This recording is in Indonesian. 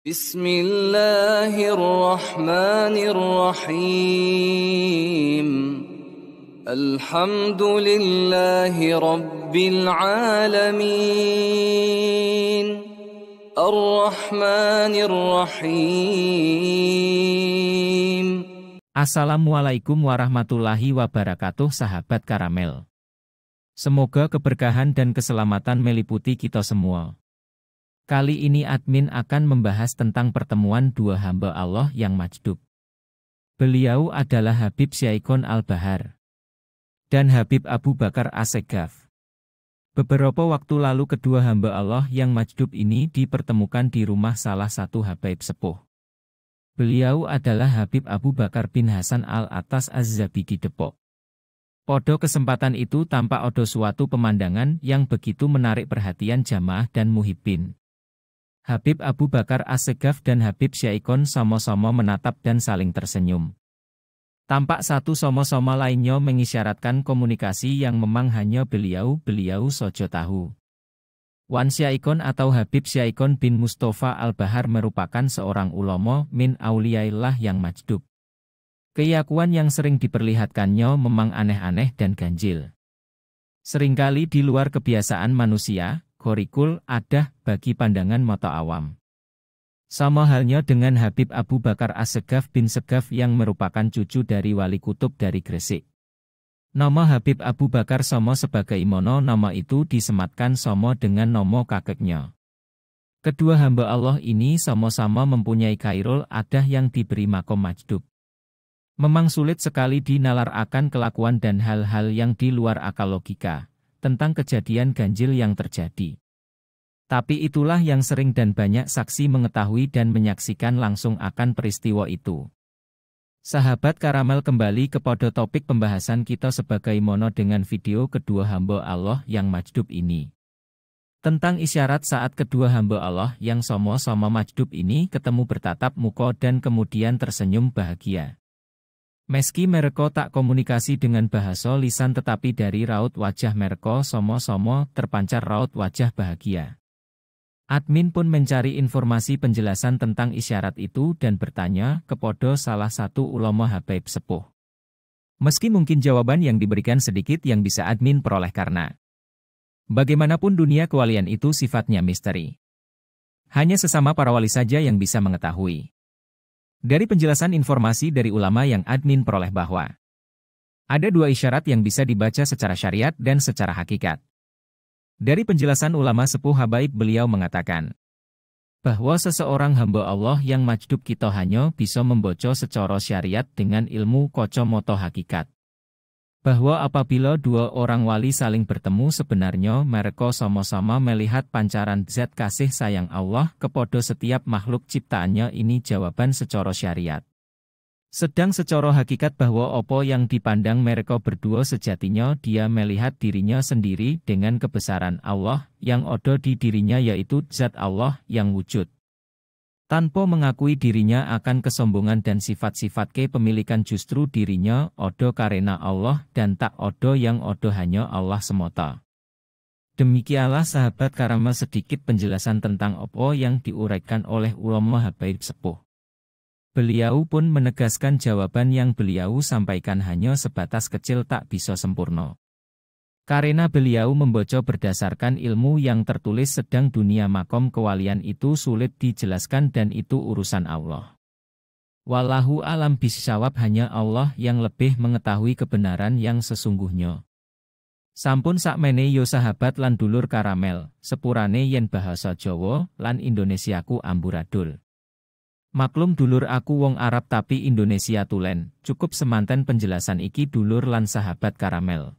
Bismillahirrahmanirrahim. الله الرحمن Assalamualaikum warahmatullahi wabarakatuh sahabat karamel. Semoga keberkahan dan keselamatan meliputi kita semua. Kali ini admin akan membahas tentang pertemuan dua hamba Allah yang majdub. Beliau adalah Habib Syaikon Al-Bahar dan Habib Abu Bakar Asegaf. Beberapa waktu lalu kedua hamba Allah yang majdub ini dipertemukan di rumah salah satu habaib sepuh. Beliau adalah Habib Abu Bakar bin Hasan Al-Atas Az-Zabidi Depok. Podo kesempatan itu tampak odo suatu pemandangan yang begitu menarik perhatian jamaah dan muhibbin. Habib Abu Bakar Assegaf dan Habib Syaikon sama-sama menatap dan saling tersenyum. Tampak satu sama-sama lainnya mengisyaratkan komunikasi yang memang hanya beliau-beliau sojo tahu. Wan Syaikon atau Habib Syaikon bin Mustafa Al-Bahar merupakan seorang ulama min auliaillah yang majdub. Keyakuan yang sering diperlihatkannya memang aneh-aneh dan ganjil. Seringkali di luar kebiasaan manusia, Korikul Adah bagi pandangan mata awam. Sama halnya dengan Habib Abu Bakar Assegaf bin Segaf yang merupakan cucu dari Wali Kutub dari Gresik. Nama Habib Abu Bakar Somo sebagai Imono nama itu disematkan Somo dengan nomo kakeknya. Kedua hamba Allah ini sama-sama mempunyai kairul adah yang diberi makom majdub. Memang sulit sekali dinalar akan kelakuan dan hal-hal yang di luar akal logika tentang kejadian ganjil yang terjadi. Tapi itulah yang sering dan banyak saksi mengetahui dan menyaksikan langsung akan peristiwa itu. Sahabat Karamel kembali kepada topik pembahasan kita sebagai mono dengan video kedua hamba Allah yang majdub ini. Tentang isyarat saat kedua hamba Allah yang somo-somo majdub ini ketemu bertatap muka dan kemudian tersenyum bahagia. Meski mereka tak komunikasi dengan bahasa lisan tetapi dari raut wajah mereka somo-somo terpancar raut wajah bahagia. Admin pun mencari informasi penjelasan tentang isyarat itu dan bertanya kepada salah satu ulama Habaib Sepuh. Meski mungkin jawaban yang diberikan sedikit yang bisa admin peroleh karena bagaimanapun dunia kewalian itu sifatnya misteri. Hanya sesama para wali saja yang bisa mengetahui. Dari penjelasan informasi dari ulama yang admin peroleh bahwa ada dua isyarat yang bisa dibaca secara syariat dan secara hakikat. Dari penjelasan ulama sepuh Habaib beliau mengatakan bahwa seseorang hamba Allah yang majdub kita hanya bisa membocor secara syariat dengan ilmu kocomoto hakikat bahwa apabila dua orang wali saling bertemu sebenarnya mereka sama-sama melihat pancaran zat kasih sayang Allah kepada setiap makhluk ciptaannya ini jawaban secara syariat. Sedang secara hakikat bahwa opo yang dipandang mereka berdua sejatinya dia melihat dirinya sendiri dengan kebesaran Allah yang ada di dirinya yaitu zat Allah yang wujud. Tanpa mengakui dirinya akan kesombongan dan sifat-sifat kepemilikan justru dirinya odo karena Allah dan tak odo yang odo hanya Allah semota. Demikianlah sahabat karama sedikit penjelasan tentang opo yang diuraikan oleh ulama Habaib Sepuh. Beliau pun menegaskan jawaban yang beliau sampaikan hanya sebatas kecil tak bisa sempurna. Karena beliau membaca berdasarkan ilmu yang tertulis sedang dunia makom kewalian itu sulit dijelaskan dan itu urusan Allah. Wallahu alam bisawab hanya Allah yang lebih mengetahui kebenaran yang sesungguhnya. Sampun sakmene yo sahabat lan dulur karamel, sepurane yen bahasa Jawa lan Indonesiaku amburadul. Maklum dulur aku wong Arab tapi Indonesia tulen, cukup semanten penjelasan iki dulur lan sahabat karamel.